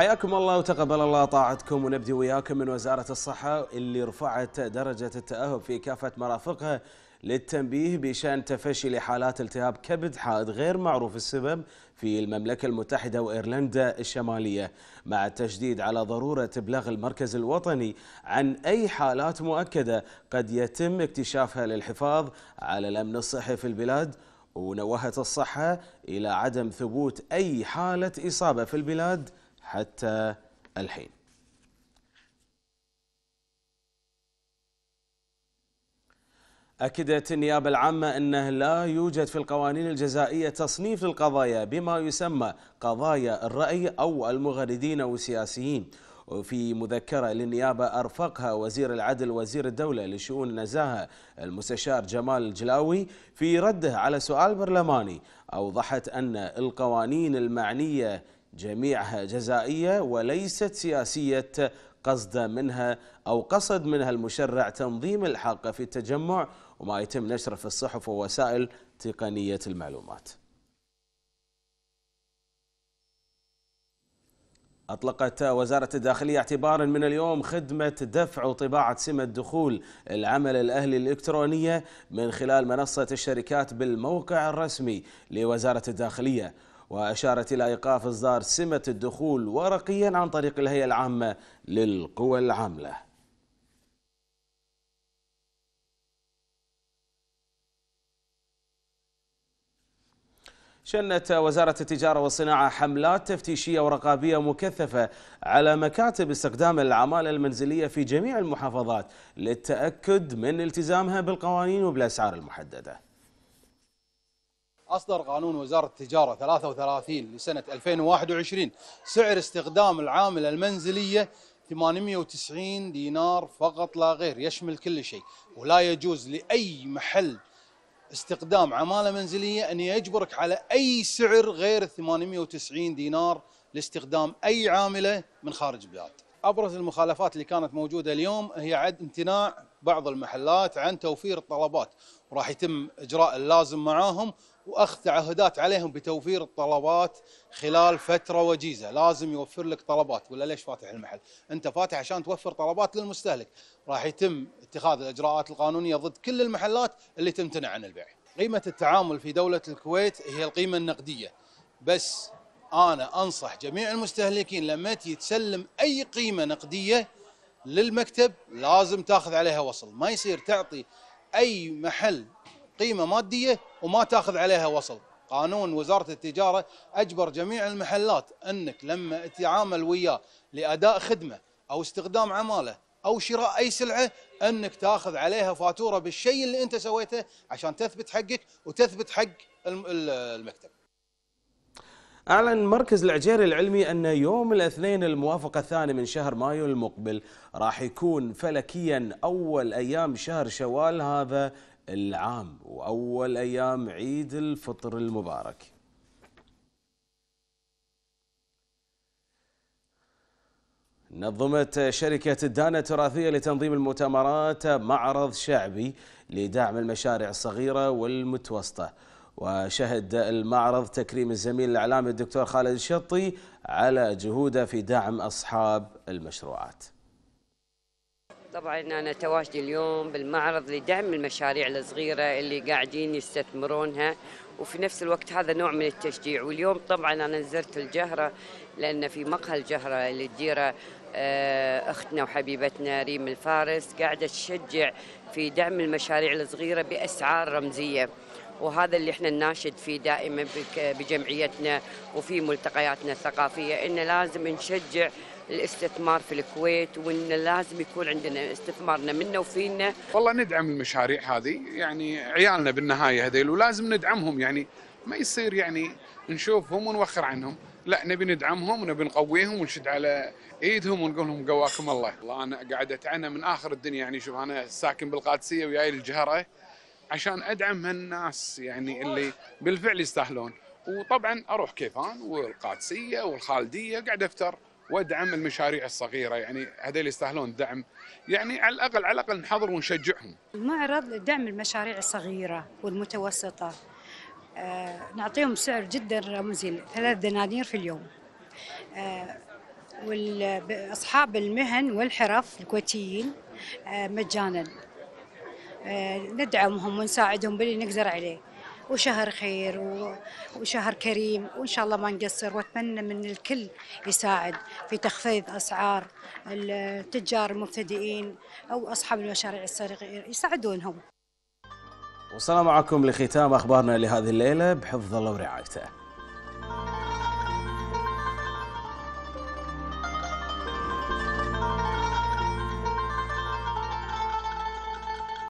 حياكم الله وتقبل الله طاعتكم ونبدي وياكم من وزارة الصحة اللي رفعت درجة التأهب في كافة مرافقها للتنبيه بشأن تفشي لحالات التهاب كبد حائد غير معروف السبب في المملكة المتحدة وإيرلندا الشمالية مع التشديد على ضرورة إبلاغ المركز الوطني عن أي حالات مؤكدة قد يتم اكتشافها للحفاظ على الأمن الصحي في البلاد ونوهت الصحة إلى عدم ثبوت أي حالة إصابة في البلاد حتى الحين أكدت النيابة العامة أنه لا يوجد في القوانين الجزائية تصنيف للقضايا بما يسمى قضايا الرأي أو المغردين أو السياسيين وفي مذكرة للنيابة أرفقها وزير العدل وزير الدولة لشؤون النزاهة المستشار جمال الجلاوي في رده على سؤال برلماني أوضحت أن القوانين المعنية جميعها جزائية وليست سياسية قصد منها أو قصد منها المشرع تنظيم الحق في التجمع وما يتم نشره في الصحف ووسائل تقنية المعلومات أطلقت وزارة الداخلية اعتبارا من اليوم خدمة دفع وطباعة سمة دخول العمل الأهلي الإلكترونية من خلال منصة الشركات بالموقع الرسمي لوزارة الداخلية وأشارت إلى إيقاف إصدار سمة الدخول ورقيا عن طريق الهيئة العامة للقوى العاملة شنت وزارة التجارة والصناعة حملات تفتيشية ورقابية مكثفة على مكاتب استخدام العمالة المنزلية في جميع المحافظات للتأكد من التزامها بالقوانين وبالأسعار المحددة أصدر قانون وزارة التجارة 33 لسنة 2021 سعر استخدام العاملة المنزلية 890 دينار فقط لا غير يشمل كل شيء ولا يجوز لأي محل استخدام عمالة منزلية أن يجبرك على أي سعر غير 890 دينار لاستخدام أي عاملة من خارج البلاد أبرز المخالفات اللي كانت موجودة اليوم هي عد امتناع بعض المحلات عن توفير الطلبات وراح يتم إجراء اللازم معاهم وأخذ تعهدات عليهم بتوفير الطلبات خلال فترة وجيزة لازم يوفر لك طلبات ولا ليش فاتح المحل أنت فاتح عشان توفر طلبات للمستهلك راح يتم اتخاذ الإجراءات القانونية ضد كل المحلات اللي تمتنع عن البيع قيمة التعامل في دولة الكويت هي القيمة النقدية بس أنا أنصح جميع المستهلكين لما تسلم أي قيمة نقدية للمكتب لازم تاخذ عليها وصل ما يصير تعطي اي محل قيمه ماديه وما تاخذ عليها وصل قانون وزاره التجاره اجبر جميع المحلات انك لما تتعامل وياه لاداء خدمه او استخدام عماله او شراء اي سلعه انك تاخذ عليها فاتوره بالشيء اللي انت سويته عشان تثبت حقك وتثبت حق المكتب أعلن مركز العجيري العلمي أن يوم الاثنين الموافق الثاني من شهر مايو المقبل راح يكون فلكيا أول أيام شهر شوال هذا العام وأول أيام عيد الفطر المبارك نظمت شركة الدانة التراثية لتنظيم المؤتمرات معرض شعبي لدعم المشاريع الصغيرة والمتوسطة وشهد المعرض تكريم الزميل الإعلامي الدكتور خالد الشطي على جهوده في دعم أصحاب المشروعات طبعا أنا تواجدي اليوم بالمعرض لدعم المشاريع الصغيرة اللي قاعدين يستثمرونها وفي نفس الوقت هذا نوع من التشجيع واليوم طبعا أنا نزلت الجهرة لأن في مقهى الجهرة اللي تديره آه، اختنا وحبيبتنا ريم الفارس قاعده تشجع في دعم المشاريع الصغيره باسعار رمزيه وهذا اللي احنا نناشد فيه دائما بجمعيتنا وفي ملتقياتنا الثقافيه ان لازم نشجع الاستثمار في الكويت وان لازم يكون عندنا استثمارنا منا وفينا والله ندعم المشاريع هذه يعني عيالنا بالنهايه هذيل ولازم ندعمهم يعني ما يصير يعني نشوفهم ونوخر عنهم لا نبي ندعمهم ونبي نقويهم ونشد على ايدهم ونقول لهم قواكم الله والله انا قاعد اتعنى من اخر الدنيا يعني شوف انا ساكن بالقادسيه وياي الجهره عشان ادعم هالناس يعني اللي بالفعل يستاهلون وطبعا اروح كيفان والقادسيه والخالديه قاعد افتر وادعم المشاريع الصغيره يعني هذول يستاهلون دعم يعني على الاقل على الاقل نحضر ونشجعهم. المعرض لدعم المشاريع الصغيره والمتوسطه آه نعطيهم سعر جدا رمزي ثلاث دنانير في اليوم. آه واصحاب المهن والحرف الكويتيين آه مجانا. آه، ندعمهم ونساعدهم باللي نقدر عليه وشهر خير وشهر كريم وان شاء الله ما نقصر واتمنى من الكل يساعد في تخفيض اسعار التجار المبتدئين او اصحاب المشاريع الصغيره يساعدونهم. وصلنا معكم لختام اخبارنا لهذه الليله بحفظ الله ورعايته.